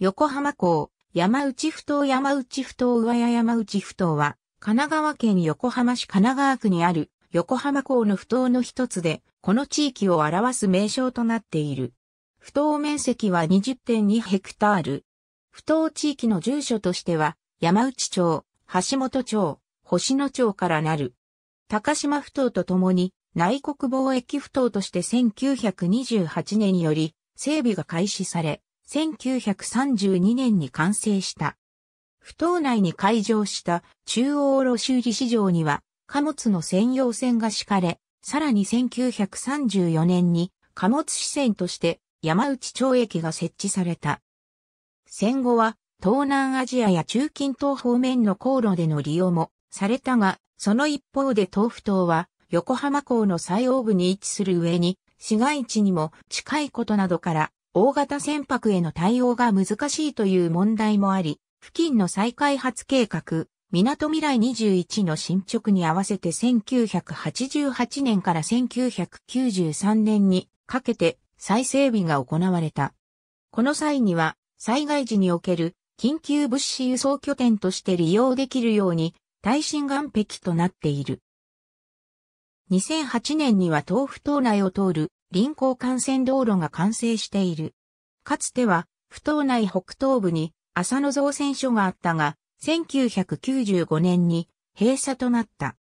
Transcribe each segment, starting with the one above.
横浜港、山内ふ頭山内ふ頭上屋山内ふ頭は、神奈川県横浜市神奈川区にある横浜港の不頭の一つで、この地域を表す名称となっている。不頭面積は20.2ヘクタール。不頭地域の住所としては、山内町、橋本町、星野町からなる。高島不頭とともに、内国貿易不頭として1928年により、整備が開始され、1932年に完成した。不島内に開場した中央卸理市場には貨物の専用船が敷かれ、さらに1934年に貨物支線として山内町駅が設置された。戦後は東南アジアや中近東方面の航路での利用もされたが、その一方で東府島は横浜港の最大部に位置する上に市街地にも近いことなどから大型船舶への対応が難しいという問題もあり、付近の再開発計画、港未来21の進捗に合わせて1988年から1993年にかけて再整備が行われた。この際には災害時における緊急物資輸送拠点として利用できるように耐震岸壁となっている。2008年には豆腐島内を通る臨港幹線道路が完成している。かつては、不島内北東部に浅野造船所があったが、1995年に閉鎖となった。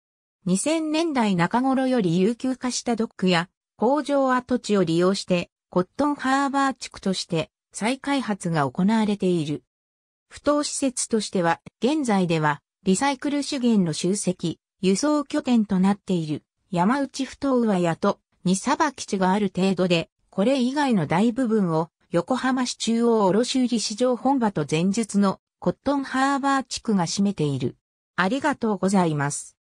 2000年代中頃より有給化したドックや工場跡地を利用してコットンハーバー地区として再開発が行われている。不当施設としては現在ではリサイクル資源の集積、輸送拠点となっている山内不当上屋とにサバ基地がある程度で、これ以外の大部分を横浜市中央卸売市場本場と前述のコットンハーバー地区が占めている。ありがとうございます。